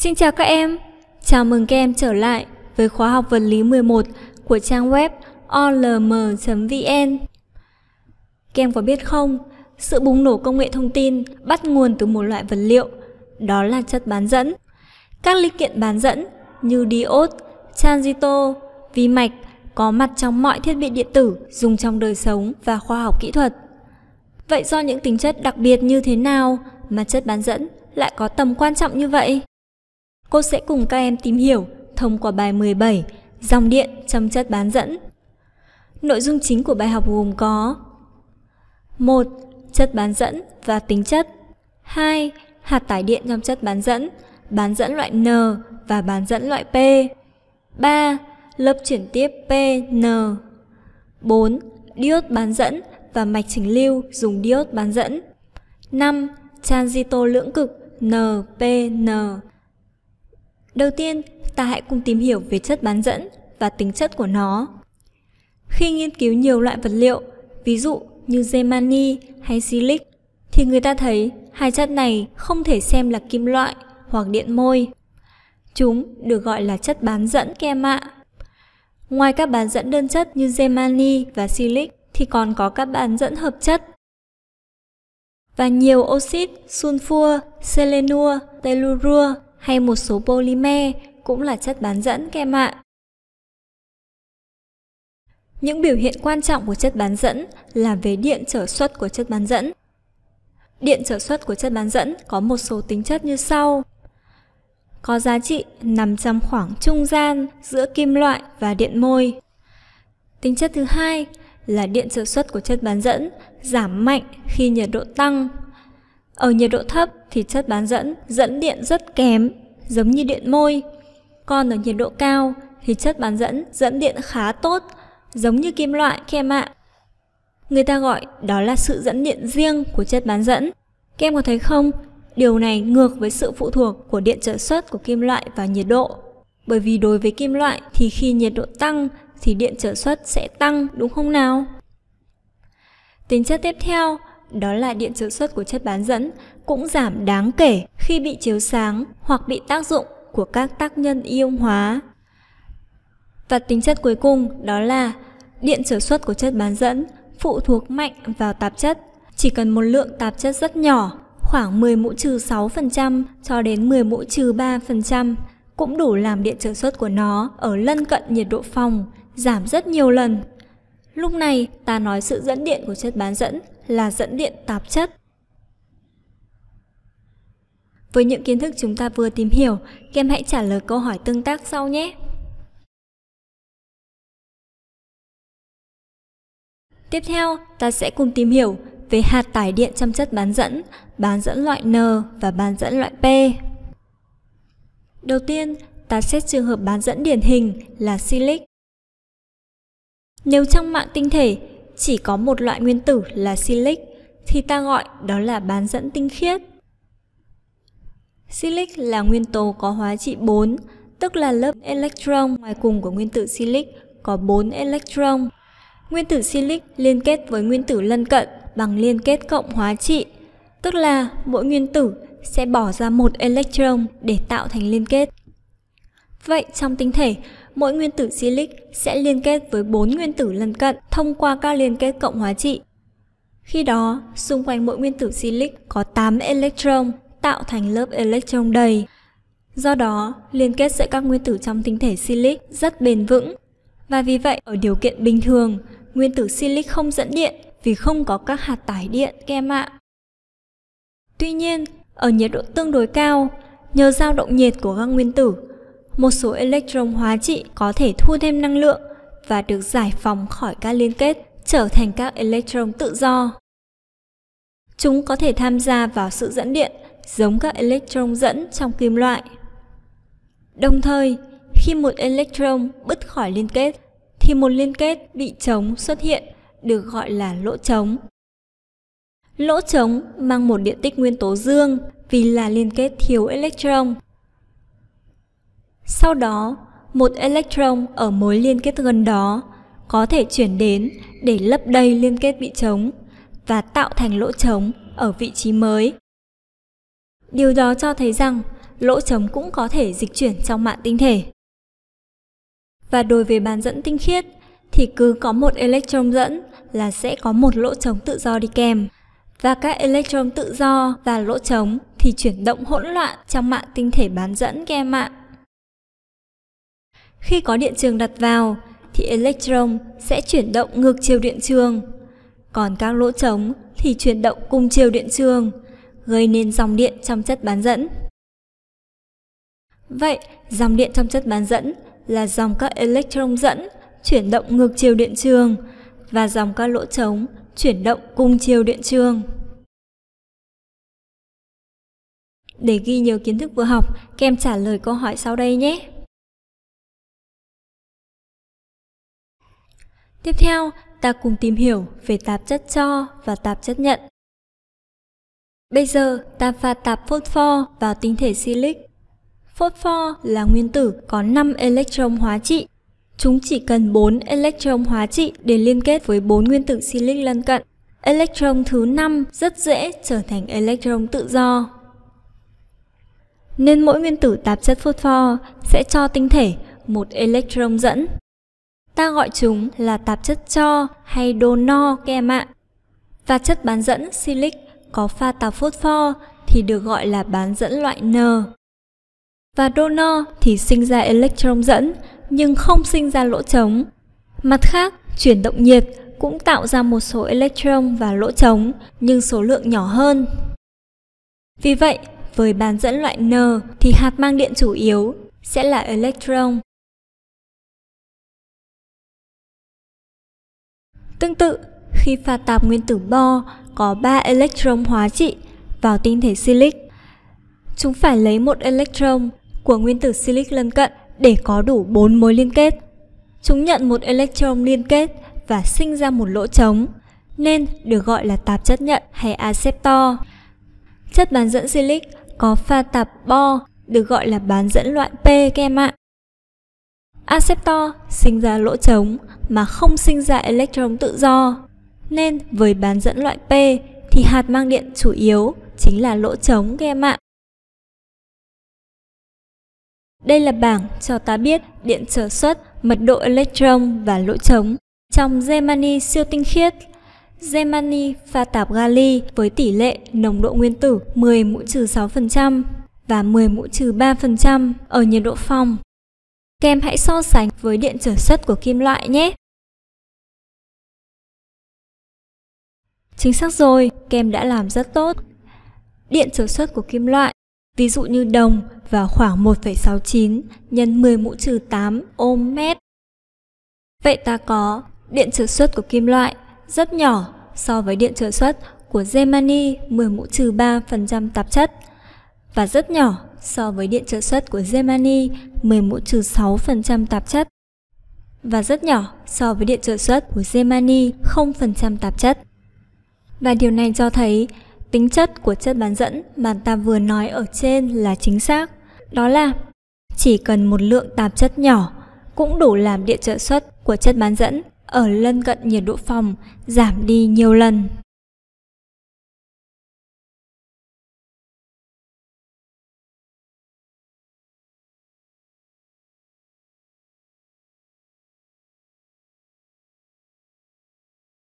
Xin chào các em, chào mừng các em trở lại với khóa học vật lý 11 của trang web olm.vn. Các em có biết không, sự bùng nổ công nghệ thông tin bắt nguồn từ một loại vật liệu, đó là chất bán dẫn. Các linh kiện bán dẫn như diode, transistor, vi mạch có mặt trong mọi thiết bị điện tử dùng trong đời sống và khoa học kỹ thuật. Vậy do những tính chất đặc biệt như thế nào mà chất bán dẫn lại có tầm quan trọng như vậy? Cô sẽ cùng các em tìm hiểu thông qua bài 17 Dòng điện trong chất bán dẫn. Nội dung chính của bài học gồm có 1. Chất bán dẫn và tính chất 2. Hạt tải điện trong chất bán dẫn, bán dẫn loại N và bán dẫn loại P 3. Lớp chuyển tiếp PN 4. Diode bán dẫn và mạch chỉnh lưu dùng diode bán dẫn 5. Transistor lưỡng cực NPN Đầu tiên, ta hãy cùng tìm hiểu về chất bán dẫn và tính chất của nó. Khi nghiên cứu nhiều loại vật liệu, ví dụ như germani hay silic, thì người ta thấy hai chất này không thể xem là kim loại hoặc điện môi. Chúng được gọi là chất bán dẫn các em ạ. Ngoài các bán dẫn đơn chất như germani và silic thì còn có các bán dẫn hợp chất và nhiều oxit sunfua, selenua, tellurua hay một số polymer cũng là chất bán dẫn các em ạ. Những biểu hiện quan trọng của chất bán dẫn là về điện trở suất của chất bán dẫn. Điện trở suất của chất bán dẫn có một số tính chất như sau. Có giá trị nằm trong khoảng trung gian giữa kim loại và điện môi. Tính chất thứ hai là điện trở suất của chất bán dẫn giảm mạnh khi nhiệt độ tăng ở nhiệt độ thấp thì chất bán dẫn dẫn điện rất kém, giống như điện môi. Còn ở nhiệt độ cao thì chất bán dẫn dẫn điện khá tốt, giống như kim loại các ạ. Người ta gọi đó là sự dẫn điện riêng của chất bán dẫn. Các có thấy không? Điều này ngược với sự phụ thuộc của điện trở suất của kim loại và nhiệt độ. Bởi vì đối với kim loại thì khi nhiệt độ tăng thì điện trở suất sẽ tăng đúng không nào? Tính chất tiếp theo đó là điện chiếu xuất của chất bán dẫn, cũng giảm đáng kể khi bị chiếu sáng hoặc bị tác dụng của các tác nhân ion hóa. Và tính chất cuối cùng đó là điện chiếu xuất của chất bán dẫn phụ thuộc mạnh vào tạp chất. Chỉ cần một lượng tạp chất rất nhỏ, khoảng 10 mũ trừ 6% cho đến 10 mũ trừ 3% cũng đủ làm điện trở xuất của nó ở lân cận nhiệt độ phòng giảm rất nhiều lần Lúc này, ta nói sự dẫn điện của chất bán dẫn là dẫn điện tạp chất. Với những kiến thức chúng ta vừa tìm hiểu, các em hãy trả lời câu hỏi tương tác sau nhé. Tiếp theo, ta sẽ cùng tìm hiểu về hạt tải điện trong chất bán dẫn, bán dẫn loại N và bán dẫn loại P. Đầu tiên, ta xét trường hợp bán dẫn điển hình là silic. Nếu trong mạng tinh thể chỉ có một loại nguyên tử là silic thì ta gọi đó là bán dẫn tinh khiết. Silic là nguyên tố có hóa trị 4, tức là lớp electron ngoài cùng của nguyên tử silic có 4 electron. Nguyên tử silic liên kết với nguyên tử lân cận bằng liên kết cộng hóa trị, tức là mỗi nguyên tử sẽ bỏ ra một electron để tạo thành liên kết. Vậy trong tinh thể, mỗi nguyên tử silic sẽ liên kết với bốn nguyên tử lân cận thông qua các liên kết cộng hóa trị. Khi đó, xung quanh mỗi nguyên tử silic có 8 electron tạo thành lớp electron đầy. Do đó, liên kết giữa các nguyên tử trong tinh thể silic rất bền vững. Và vì vậy, ở điều kiện bình thường, nguyên tử silic không dẫn điện vì không có các hạt tải điện kem ạ. Tuy nhiên, ở nhiệt độ tương đối cao, nhờ dao động nhiệt của các nguyên tử một số electron hóa trị có thể thu thêm năng lượng và được giải phóng khỏi các liên kết, trở thành các electron tự do. Chúng có thể tham gia vào sự dẫn điện giống các electron dẫn trong kim loại. Đồng thời, khi một electron bứt khỏi liên kết, thì một liên kết bị trống xuất hiện được gọi là lỗ trống. Lỗ trống mang một điện tích nguyên tố dương vì là liên kết thiếu electron sau đó, một electron ở mối liên kết gần đó có thể chuyển đến để lấp đầy liên kết bị trống và tạo thành lỗ trống ở vị trí mới. Điều đó cho thấy rằng lỗ trống cũng có thể dịch chuyển trong mạng tinh thể. Và đối với bán dẫn tinh khiết thì cứ có một electron dẫn là sẽ có một lỗ trống tự do đi kèm và các electron tự do và lỗ trống thì chuyển động hỗn loạn trong mạng tinh thể bán dẫn các mạng. Khi có điện trường đặt vào, thì electron sẽ chuyển động ngược chiều điện trường. Còn các lỗ trống thì chuyển động cùng chiều điện trường, gây nên dòng điện trong chất bán dẫn. Vậy, dòng điện trong chất bán dẫn là dòng các electron dẫn chuyển động ngược chiều điện trường và dòng các lỗ trống chuyển động cùng chiều điện trường. Để ghi nhớ kiến thức vừa học, các em trả lời câu hỏi sau đây nhé. Tiếp theo, ta cùng tìm hiểu về tạp chất cho và tạp chất nhận. Bây giờ, ta pha tạp phosphor vào tinh thể silic. Phosphor là nguyên tử có 5 electron hóa trị. Chúng chỉ cần 4 electron hóa trị để liên kết với 4 nguyên tử silic lân cận. Electron thứ 5 rất dễ trở thành electron tự do. Nên mỗi nguyên tử tạp chất phosphor sẽ cho tinh thể một electron dẫn. Ta gọi chúng là tạp chất cho hay đồ no các em ạ. Và chất bán dẫn silic có pha tạp phốt pho thì được gọi là bán dẫn loại N. Và donor thì sinh ra electron dẫn nhưng không sinh ra lỗ trống. Mặt khác, chuyển động nhiệt cũng tạo ra một số electron và lỗ trống nhưng số lượng nhỏ hơn. Vì vậy, với bán dẫn loại N thì hạt mang điện chủ yếu sẽ là electron Tương tự, khi pha tạp nguyên tử Bohr có 3 electron hóa trị vào tinh thể silic, chúng phải lấy một electron của nguyên tử silic lân cận để có đủ 4 mối liên kết. Chúng nhận một electron liên kết và sinh ra một lỗ trống, nên được gọi là tạp chất nhận hay acceptor. Chất bán dẫn silic có pha tạp Bohr được gọi là bán dẫn loại P các ạ. Acceptor sinh ra lỗ trống mà không sinh ra electron tự do. Nên với bán dẫn loại P thì hạt mang điện chủ yếu chính là lỗ trống các em ạ. Đây là bảng cho ta biết điện trở suất, mật độ electron và lỗ trống trong germani siêu tinh khiết. germani pha tạp Gali với tỷ lệ nồng độ nguyên tử 10 mũ trừ 6% và 10 mũ trừ 3% ở nhiệt độ phòng các hãy so sánh với điện trở suất của kim loại nhé. Chính xác rồi, các đã làm rất tốt. Điện trở suất của kim loại, ví dụ như đồng vào khoảng 1,69 nhân 10 mũ trừ 8 ohm mét. Vậy ta có điện trở suất của kim loại rất nhỏ so với điện trở suất của Gemani 10 mũ trừ 3 phần trăm tạp chất và rất nhỏ so với điện trợ xuất của Gemani 10 mũ trừ 6% tạp chất và rất nhỏ so với điện trợ xuất của Gemani 0% tạp chất. Và điều này cho thấy tính chất của chất bán dẫn mà ta vừa nói ở trên là chính xác, đó là chỉ cần một lượng tạp chất nhỏ cũng đủ làm điện trợ xuất của chất bán dẫn ở lân cận nhiệt độ phòng giảm đi nhiều lần.